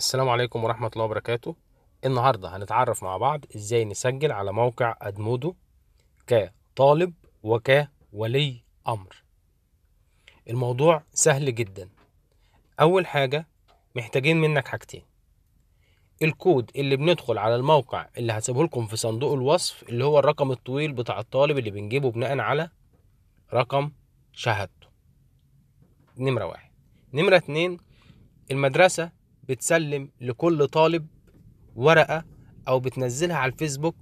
السلام عليكم ورحمة الله وبركاته النهاردة هنتعرف مع بعض ازاي نسجل على موقع ادمودو كطالب وكولي امر الموضوع سهل جدا اول حاجة محتاجين منك حاجتين الكود اللي بندخل على الموقع اللي هسيبه لكم في صندوق الوصف اللي هو الرقم الطويل بتاع الطالب اللي بنجيبه بناء على رقم شهادته نمرة واحد نمرة اتنين المدرسة بتسلم لكل طالب ورقة أو بتنزلها على الفيسبوك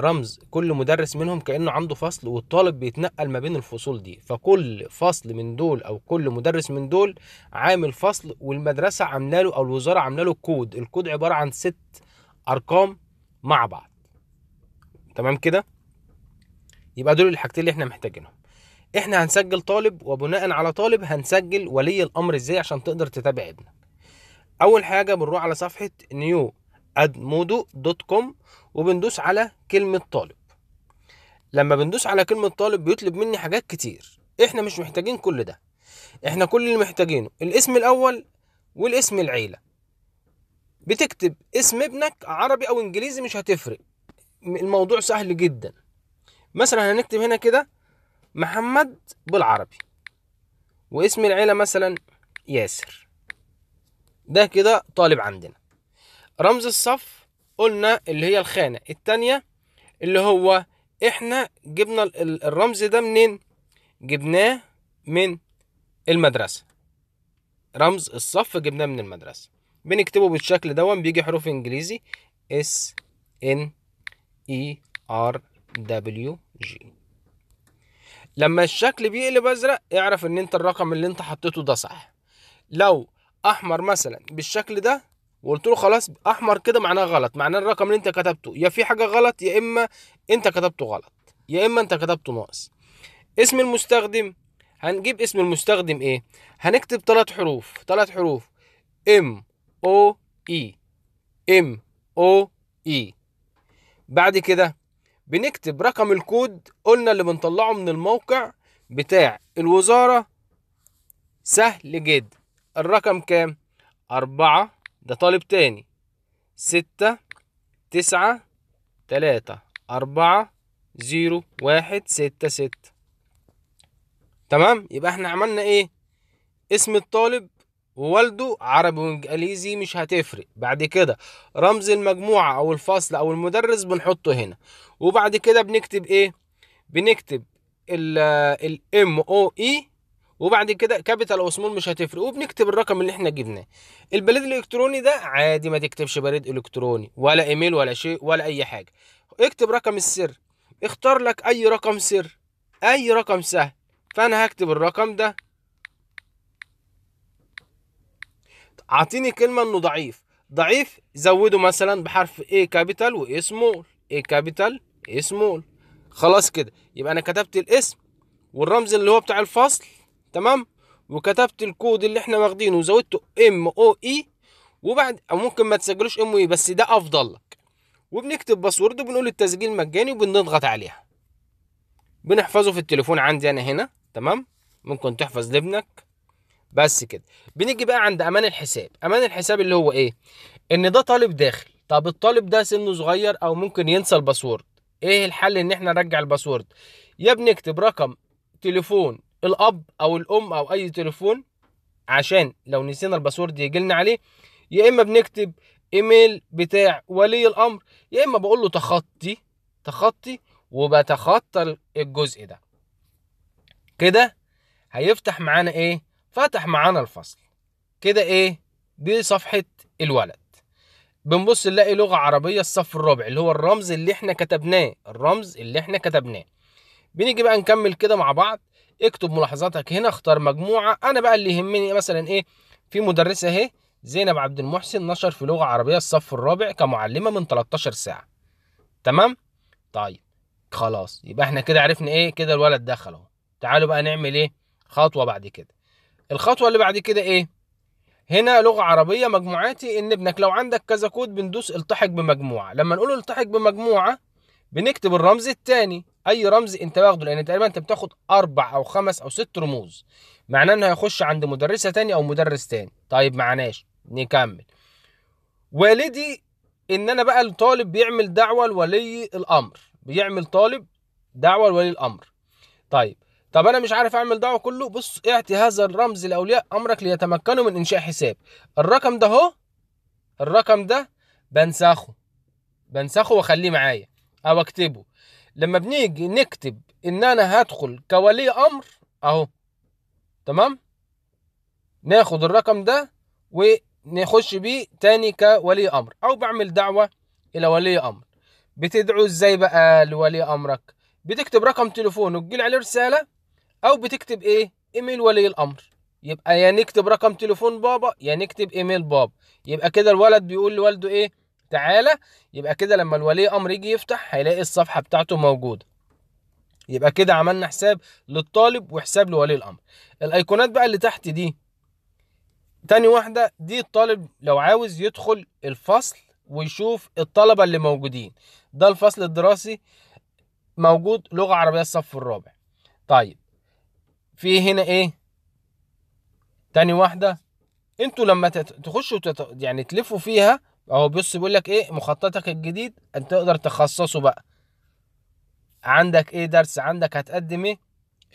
رمز كل مدرس منهم كأنه عنده فصل والطالب بيتنقل ما بين الفصول دي فكل فصل من دول أو كل مدرس من دول عامل فصل والمدرسة عاملة له أو الوزارة عاملة له كود الكود عبارة عن ست أرقام مع بعض تمام كده يبقى دول الحاجتين اللي احنا محتاجينهم احنا هنسجل طالب وبناء على طالب هنسجل ولي الامر ازاي عشان تقدر تتابع ابنك اول حاجه بنروح على صفحه نيو ادمودو دوت كوم وبندوس على كلمه طالب لما بندوس على كلمه طالب بيطلب مني حاجات كتير احنا مش محتاجين كل ده احنا كل اللي محتاجينه الاسم الاول والاسم العيله بتكتب اسم ابنك عربي او انجليزي مش هتفرق الموضوع سهل جدا مثلا هنكتب هنا كده محمد بالعربي واسم العيله مثلا ياسر ده كده طالب عندنا رمز الصف قلنا اللي هي الخانة التانية اللي هو احنا جبنا الرمز ده منين جبناه من المدرسة رمز الصف جبناه من المدرسة بنكتبه بالشكل ده بيجي حروف انجليزي S N E R W G لما الشكل بيقلب ازرق اعرف ان انت الرقم اللي انت حطيته ده صح لو احمر مثلا بالشكل ده وقلت له خلاص احمر كده معناه غلط معناه الرقم اللي انت كتبته يا في حاجه غلط يا اما انت كتبته غلط يا اما انت كتبته ناقص اسم المستخدم هنجيب اسم المستخدم ايه هنكتب ثلاث حروف ثلاث حروف ام او اي ام او اي بعد كده بنكتب رقم الكود قلنا اللي بنطلعه من الموقع بتاع الوزارة سهل جدا الرقم كام أربعة ده طالب تاني ستة تسعة تلاتة أربعة زيرو واحد ستة ستة تمام يبقى احنا عملنا ايه اسم الطالب ووالده عربي وانجليزي مش هتفرق بعد كده رمز المجموعة او الفصل او المدرس بنحطه هنا وبعد كده بنكتب ايه بنكتب ال M او اي e وبعد كده كابيتال او سمول مش هتفرق وبنكتب الرقم اللي احنا جبناه البريد الالكتروني ده عادي ما تكتبش بريد الكتروني ولا ايميل ولا شيء ولا اي حاجه اكتب رقم السر اختار لك اي رقم سر اي رقم سهل فانا هكتب الرقم ده اعطيني كلمه انه ضعيف ضعيف زوده مثلا بحرف اي كابيتال واي سمول اي كابيتال اي سمول خلاص كده يبقى انا كتبت الاسم والرمز اللي هو بتاع الفصل تمام وكتبت الكود اللي احنا واخدينه وزودته ام او اي وبعد او ممكن ما تسجلوش ام اي e، بس ده افضل لك وبنكتب باسورد وبنقول التسجيل مجاني وبنضغط عليها بنحفظه في التليفون عندي انا هنا تمام ممكن تحفظ لابنك بس كده بنيجي بقى عند امان الحساب امان الحساب اللي هو ايه ان ده طالب داخل طب الطالب ده سنه صغير او ممكن ينسى الباسورد ايه الحل ان احنا نرجع الباسورد يا بنكتب رقم تليفون الاب او الام او اي تليفون عشان لو نسينا الباسورد يجي لنا عليه يا اما بنكتب ايميل بتاع ولي الامر يا اما بقول له تخطي تخطي وبتخطى الجزء ده كده هيفتح معانا ايه فتح معانا الفصل كده ايه دي صفحه الولد بنبص نلاقي لغه عربيه الصف الرابع اللي هو الرمز اللي احنا كتبناه الرمز اللي احنا كتبناه بنيجي بقى نكمل كده مع بعض اكتب ملاحظاتك هنا اختار مجموعه انا بقى اللي يهمني مثلا ايه في مدرسه اهي زينب عبد المحسن نشر في لغه عربيه الصف الرابع كمعلمه من 13 ساعه تمام طيب خلاص يبقى احنا كده عرفنا ايه كده الولد دخل اهو تعالوا بقى نعمل ايه خطوه بعد كده الخطوه اللي بعد كده ايه هنا لغه عربيه مجموعاتي ان ابنك لو عندك كذا كود بندوس التحق بمجموعه لما نقول التحق بمجموعه بنكتب الرمز الثاني اي رمز انت واخده لان تقريبا انت بتاخد اربع او خمس او ست رموز معناه انه هيخش عند مدرسه تاني او مدرس تاني طيب معناش نكمل والدي ان انا بقى الطالب بيعمل دعوه لولي الامر بيعمل طالب دعوه لولي الامر طيب طب انا مش عارف اعمل دعوه كله بص اعطي هذا الرمز لاولياء امرك ليتمكنوا من انشاء حساب الرقم ده اهو الرقم ده بنسخه بنسخه واخليه معايا او اكتبه لما بنيجي نكتب ان انا هدخل كولي امر اهو تمام ناخد الرقم ده ونخش بيه تاني كولي امر او بعمل دعوه الى ولي امر بتدعو ازاي بقى لولي امرك بتكتب رقم تليفونه وتجيل عليه رساله او بتكتب ايه ايميل ولي الامر يبقى يا يعني نكتب رقم تليفون بابا يا يعني نكتب ايميل بابا يبقى كده الولد بيقول لوالده ايه تعالى يبقى كده لما الولي امر يجي يفتح هيلاقي الصفحه بتاعته موجوده يبقى كده عملنا حساب للطالب وحساب لولي الامر الايقونات بقى اللي تحت دي تاني واحده دي الطالب لو عاوز يدخل الفصل ويشوف الطلبه اللي موجودين ده الفصل الدراسي موجود لغه عربيه الصف الرابع طيب في هنا ايه تاني واحده انتوا لما تخشوا يعني تلفوا فيها اهو بص بيقول لك ايه مخططك الجديد انت تقدر تخصصه بقى عندك ايه درس عندك هتقدم ايه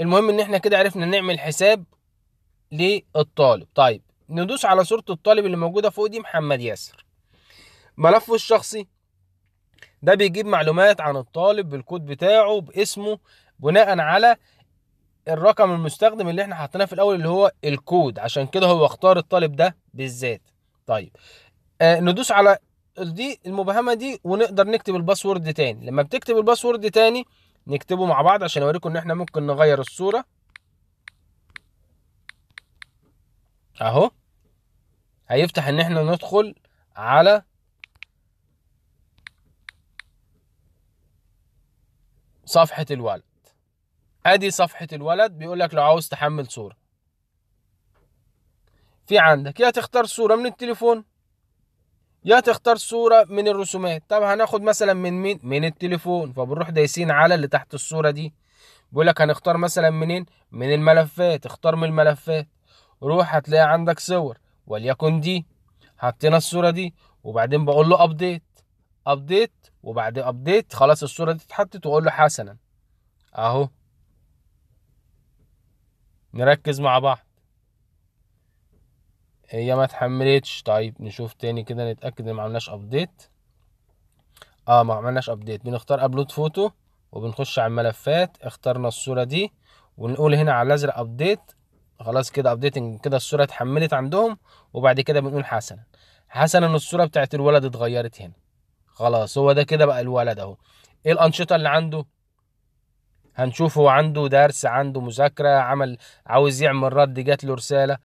المهم ان احنا كده عرفنا نعمل حساب للطالب طيب ندوس على صورة الطالب اللي موجودة فوق دي محمد ياسر ملفه الشخصي ده بيجيب معلومات عن الطالب بالكود بتاعه باسمه بناء على الرقم المستخدم اللي احنا حطيناه في الاول اللي هو الكود عشان كده هو اختار الطالب ده بالذات طيب آه، ندوس على دي المبهمه دي ونقدر نكتب الباسورد تاني لما بتكتب الباسورد تاني نكتبه مع بعض عشان اوريكم ان احنا ممكن نغير الصوره اهو هيفتح ان احنا ندخل على صفحه الولد ادي صفحه الولد بيقول لك لو عاوز تحمل صوره في عندك يا تختار صوره من التليفون يا تختار صورة من الرسومات طب هناخد مثلا من مين من التليفون فبنروح دايسين على اللي تحت الصورة دي بيقول لك هنختار مثلا منين من الملفات اختار من الملفات روح هتلاقي عندك صور وليكن دي حطينا الصورة دي وبعدين بقول له ابديت ابديت وبعد ابديت خلاص الصورة دي اتحطت واقول له حسنا اهو نركز مع بعض هي ما اتحملتش طيب نشوف تاني كده نتاكد ان ما عملناش ابديت اه ما عملناش ابديت بنختار ابلود فوتو وبنخش على الملفات اخترنا الصوره دي ونقول هنا على الازرق ابديت خلاص كده ابديتنج كده الصوره اتحملت عندهم وبعد كده بنقول حسنا حسنا الصوره بتاعت الولد اتغيرت هنا خلاص هو ده كده بقى الولد اهو ايه الانشطه اللي عنده هنشوف هو عنده درس عنده مذاكره عمل عاوز يعمل رد جات له رساله